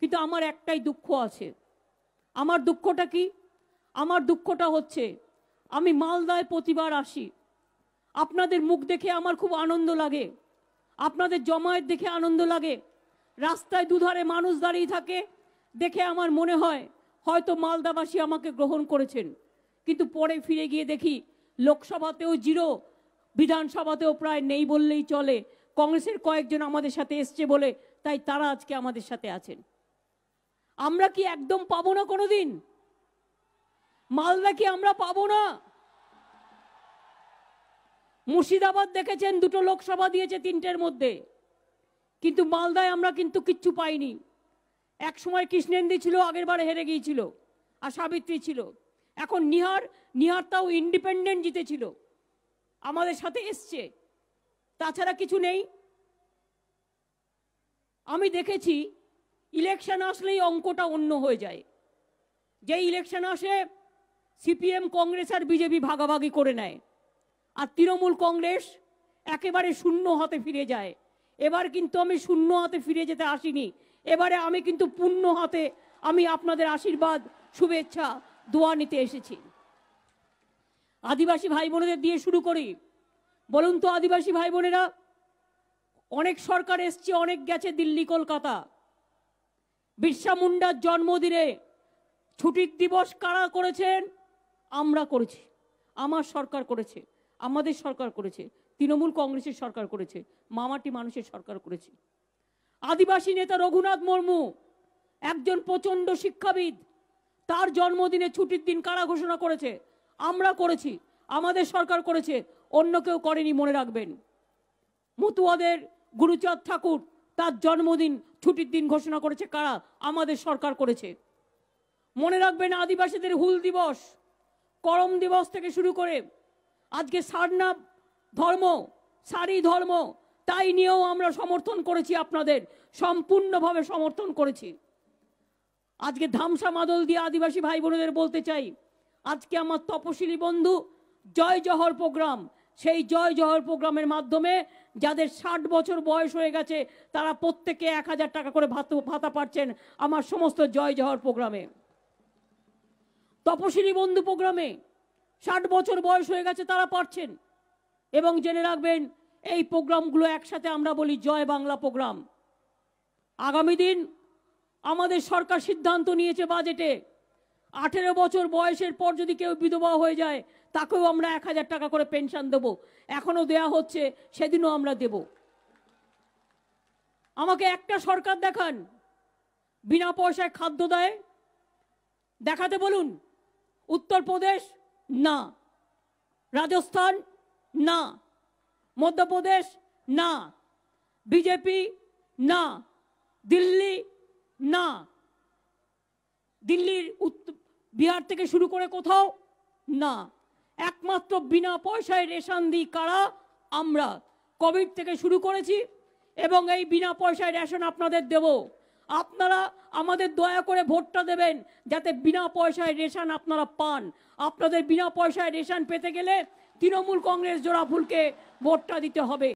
কিন্তু আমার একটাই দুঃখ আছে আমার দুঃখটা কি আমার দুঃখটা হচ্ছে আমি মালদায় প্রতিবার আসি আপনাদের মুখ দেখে আমার খুব আনন্দ লাগে আপনাদের জমায়েত দেখে আনন্দ লাগে রাস্তায় দুধারে মানুষ দাঁড়িয়ে থাকে দেখে আমার মনে হয় হয়তো মালদাবাসী আমাকে গ্রহণ করেছেন কিন্তু পরে ফিরে গিয়ে দেখি লোকসভাতেও জিরো বিধানসভাতেও প্রায় নেই বললেই চলে কংগ্রেসের কয়েকজন আমাদের সাথে এসছে বলে তাই তারা আজকে আমাদের সাথে আছেন আমরা কি একদম পাবো না কোনোদিন মালদা কি আমরা পাবো না মুর্শিদাবাদ দেখেছেন দুটো লোকসভা দিয়েছে তিনটের মধ্যে কিন্তু মালদায় আমরা কিন্তু কিচ্ছু পাইনি এক সময় কৃষ্ণেন্দি ছিল আগের বারে হেরে গিয়েছিল আর সাবিত্রী ছিল এখন নিহার নিহার তাও ইন্ডিপেন্ডেন্ট জিতেছিল আমাদের সাথে এসছে তাছাড়া কিছু নেই আমি দেখেছি ইলেকশন আসলেই অঙ্কটা অন্য হয়ে যায় যে ইলেকশন আসে সিপিএম কংগ্রেস আর বিজেপি ভাগাভাগি করে নেয় আর তৃণমূল কংগ্রেস একেবারে শূন্য হাতে ফিরে যায় এবার কিন্তু আমি শূন্য হাতে ফিরে যেতে আসিনি এবারে আমি কিন্তু পূর্ণ হাতে আমি আপনাদের আশীর্বাদ শুভেচ্ছা দোয়া নিতে এসেছি আদিবাসী ভাই বোনেদের দিয়ে শুরু করি বলুন তো আদিবাসী ভাই বোনেরা অনেক সরকার এসছে অনেক গেছে দিল্লি কলকাতা বিশ্বা মুন্ডার জন্মদিনে ছুটির দিবস কারা করেছেন আমরা করেছি আমার সরকার করেছে আমাদের সরকার করেছে তৃণমূল কংগ্রেসের সরকার করেছে মামাটি মানুষের সরকার করেছে আদিবাসী নেতা রঘুনাথ মুর্মু একজন প্রচণ্ড শিক্ষাবিদ তার জন্মদিনে ছুটির দিন কারা ঘোষণা করেছে আমরা করেছি আমাদের সরকার করেছে অন্য কেউ করেনি মনে রাখবেন মতুয়াদের গুরুচাঁদ ঠাকুর তার জন্মদিন ছুটির দিন ঘোষণা করেছে কারা আমাদের সরকার করেছে মনে রাখবেন আদিবাসীদের হুল দিবস করম দিবস থেকে শুরু করে আজকে সারনা ধর্ম সারি ধর্ম তাই নিয়েও আমরা সমর্থন করেছি আপনাদের সম্পূর্ণভাবে সমর্থন করেছি আজকে ধামসা মাদল দিয়ে আদিবাসী ভাই বোনদের বলতে চাই আজকে আমার তপশিলি বন্ধু জয় জহর প্রোগ্রাম সেই জয় জহর প্রোগ্রামের মাধ্যমে যাদের ষাট বছর বয়স হয়ে গেছে তারা প্রত্যেকে এক হাজার টাকা করে ভাত ভাতা পাচ্ছেন আমার সমস্ত জয় জহর প্রোগ্রামে তপশিলি বন্ধু প্রোগ্রামে ষাট বছর বয়স হয়ে গেছে তারা পাচ্ছেন এবং জেনে রাখবেন এই প্রোগ্রামগুলো একসাথে আমরা বলি জয় বাংলা প্রোগ্রাম আগামী দিন আমাদের সরকার সিদ্ধান্ত নিয়েছে বাজেটে আঠেরো বছর বয়সের পর যদি কেউ বিধবা হয়ে যায় তাকেও আমরা এক হাজার টাকা করে পেনশন দেব এখনও দেয়া হচ্ছে সেদিনও আমরা দেব আমাকে একটা সরকার দেখান বিনা পয়সায় খাদ্য দেয় দেখাতে বলুন উত্তরপ্রদেশ না রাজস্থান না মধ্যপ্রদেশ না বিজেপি না দিল্লি না দিল্লির বিহার থেকে শুরু করে কোথাও না একমাত্র বিনা পয়সায় রেশন দিই কারা আমরা কোভিড থেকে শুরু করেছি এবং এই বিনা পয়সায় রেশন আপনাদের দেব আপনারা আমাদের দয়া করে ভোটটা দেবেন যাতে বিনা পয়সায় রেশন আপনারা পান আপনাদের বিনা পয়সায় রেশন পেতে গেলে তৃণমূল কংগ্রেস জোড়াফুলকে ভোটটা দিতে হবে